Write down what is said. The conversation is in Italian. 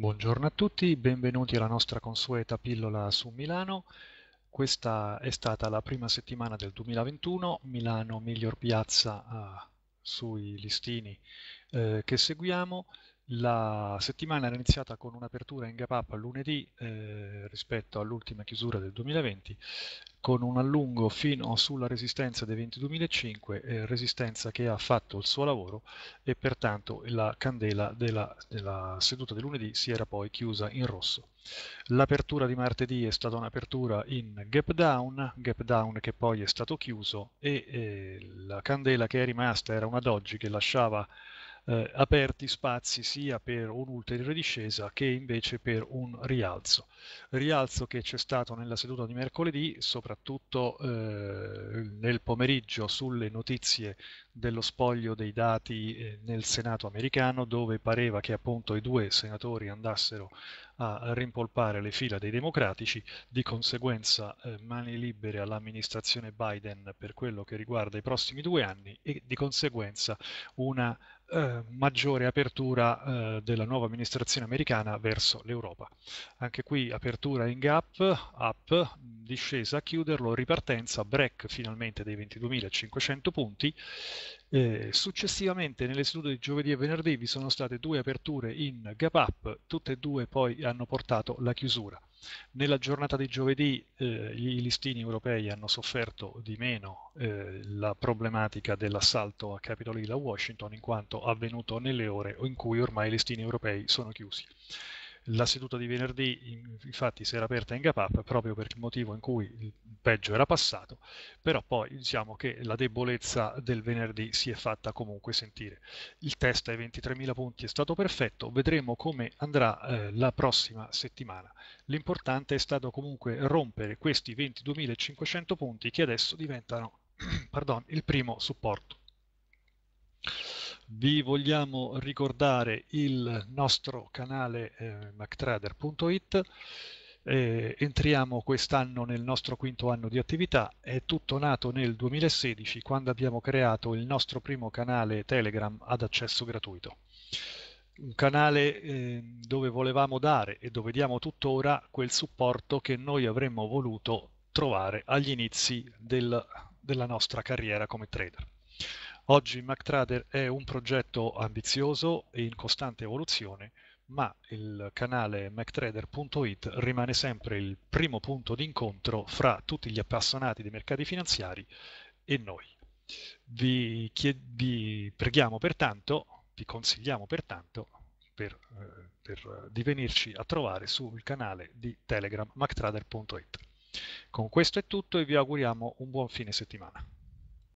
Buongiorno a tutti, benvenuti alla nostra consueta pillola su Milano. Questa è stata la prima settimana del 2021, Milano miglior piazza eh, sui listini eh, che seguiamo. La settimana era iniziata con un'apertura in gap up lunedì eh, rispetto all'ultima chiusura del 2020 con un allungo fino sulla resistenza dei 22.005, eh, resistenza che ha fatto il suo lavoro e pertanto la candela della, della seduta di lunedì si era poi chiusa in rosso. L'apertura di martedì è stata un'apertura in gap down, gap down che poi è stato chiuso e eh, la candela che è rimasta era una doji che lasciava eh, aperti spazi sia per un'ulteriore discesa che invece per un rialzo. Rialzo che c'è stato nella seduta di mercoledì, soprattutto eh, nel pomeriggio sulle notizie dello spoglio dei dati eh, nel Senato americano, dove pareva che appunto i due senatori andassero a rimpolpare le fila dei democratici, di conseguenza eh, mani libere all'amministrazione Biden per quello che riguarda i prossimi due anni e di conseguenza una eh, maggiore apertura eh, della nuova amministrazione americana verso l'Europa. Anche qui apertura in gap, up, discesa, a chiuderlo, ripartenza, break finalmente dei 22.500 punti. Eh, successivamente nelle sedute di giovedì e venerdì vi sono state due aperture in gap up, tutte e due poi hanno portato la chiusura. Nella giornata di giovedì eh, i listini europei hanno sofferto di meno eh, la problematica dell'assalto a Capitol Hill a Washington in quanto avvenuto nelle ore in cui ormai i listini europei sono chiusi. La seduta di venerdì infatti si era aperta in gap up proprio per il motivo in cui il peggio era passato, però poi diciamo che la debolezza del venerdì si è fatta comunque sentire. Il test ai 23.000 punti è stato perfetto, vedremo come andrà eh, la prossima settimana. L'importante è stato comunque rompere questi 22.500 punti che adesso diventano pardon, il primo supporto vi vogliamo ricordare il nostro canale eh, mactrader.it. Eh, entriamo quest'anno nel nostro quinto anno di attività, è tutto nato nel 2016 quando abbiamo creato il nostro primo canale Telegram ad accesso gratuito. Un canale eh, dove volevamo dare e dove diamo tuttora quel supporto che noi avremmo voluto trovare agli inizi del, della nostra carriera come trader. Oggi MacTrader è un progetto ambizioso e in costante evoluzione, ma il canale mactrader.it rimane sempre il primo punto d'incontro fra tutti gli appassionati dei mercati finanziari e noi. Vi, chied- vi preghiamo pertanto, vi consigliamo pertanto per, eh, per, di venirci a trovare sul canale di Telegram mactrader.it. Con questo è tutto e vi auguriamo un buon fine settimana.